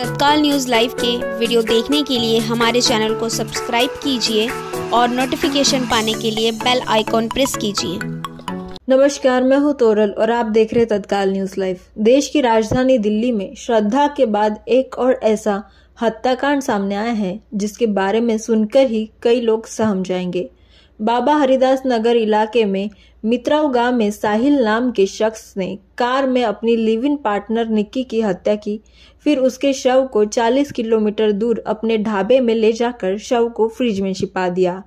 तत्काल news live के video देखने के लिए हमारे चैनल को सब्सक्राइब कीजिए और नोटिफिकेशन पाने के लिए बेल आइकॉन प्रेस कीजिए नमस्कार मैं हूं तोरल और आप देख रहे तत्काल न्यूज़ लाइव देश की राजधानी दिल्ली में श्रद्धा के बाद एक और ऐसा हत्याकांड सामने आया है जिसके बारे में सुनकर ही कई लोग सहम जाएंगे बाबा हरिदास नगर इलाके में मित्राव गांव में साहिल नाम के शख्स ने कार में अपनी लिव इन पार्टनर निक्की की हत्या की फिर उसके शव को 40 किलोमीटर दूर अपने ढाबे में ले जाकर शव को फ्रिज में छिपा दिया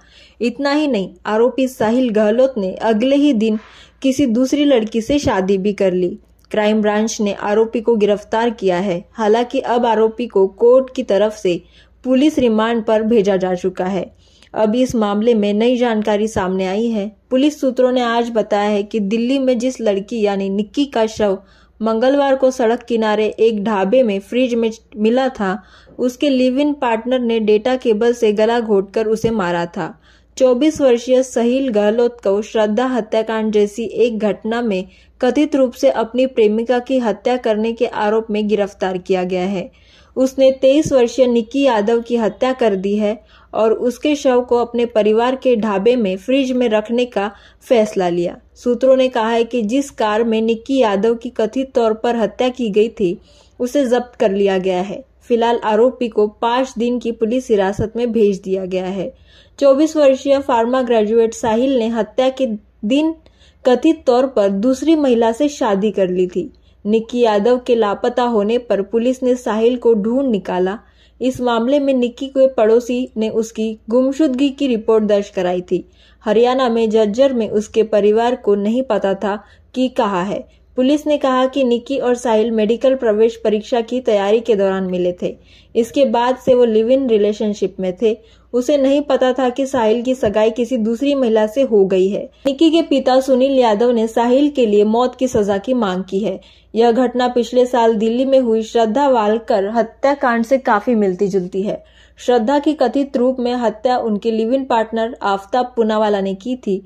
इतना ही नहीं आरोपी साहिल गहलोत ने अगले ही दिन किसी दूसरी लड़की से शादी भी कर ली क्राइम ब्रांच ने आरोपी को गिरफ्तार किया है हालांकि अब आरोपी को कोर्ट की तरफ से पुलिस रिमांड पर भेजा जा चुका है अब इस मामले में नई जानकारी सामने आई है पुलिस सूत्रों ने आज बताया है कि दिल्ली में जिस लड़की यानी निक्की का शव मंगलवार को सड़क किनारे एक ढाबे में फ्रिज में मिला था उसके लिव इन पार्टनर ने डेटा केबल से गला घोट उसे मारा था 24 वर्षीय सहील गहलोत को श्रद्धा हत्याकांड जैसी एक घटना में कथित रूप से अपनी प्रेमिका की हत्या करने के आरोप में गिरफ्तार किया गया है उसने तेईस वर्षीय निक्की यादव की हत्या कर दी है और उसके शव को अपने परिवार के ढाबे में फ्रिज में रखने का फैसला लिया सूत्रों ने कहा है कि जिस कार में निक्की यादव की कथित तौर पर हत्या की गई थी उसे जब्त कर लिया गया है फिलहाल आरोपी को पांच दिन की पुलिस हिरासत में भेज दिया गया है चौबीस वर्षीय फार्मा ग्रेजुएट साहिल ने हत्या के दिन कथित तौर पर दूसरी महिला से शादी कर ली थी निक्की यादव के लापता होने पर पुलिस ने साहिल को ढूंढ निकाला इस मामले में निक्की के पड़ोसी ने उसकी गुमशुदगी की रिपोर्ट दर्ज कराई थी हरियाणा में जज्जर में उसके परिवार को नहीं पता था कि कहा है पुलिस ने कहा कि निक्की और साहिल मेडिकल प्रवेश परीक्षा की तैयारी के दौरान मिले थे इसके बाद से वो लिव इन रिलेशनशिप में थे उसे नहीं पता था कि साहिल की सगाई किसी दूसरी महिला से हो गई है निकी के पिता सुनील यादव ने साहिल के लिए मौत की सजा की मांग की है यह घटना पिछले साल दिल्ली में हुई श्रद्धा वालकर हत्याकांड से काफी मिलती जुलती है श्रद्धा की कथित रूप में हत्या उनके लिविन पार्टनर आफ्ताब पुनावाला ने की थी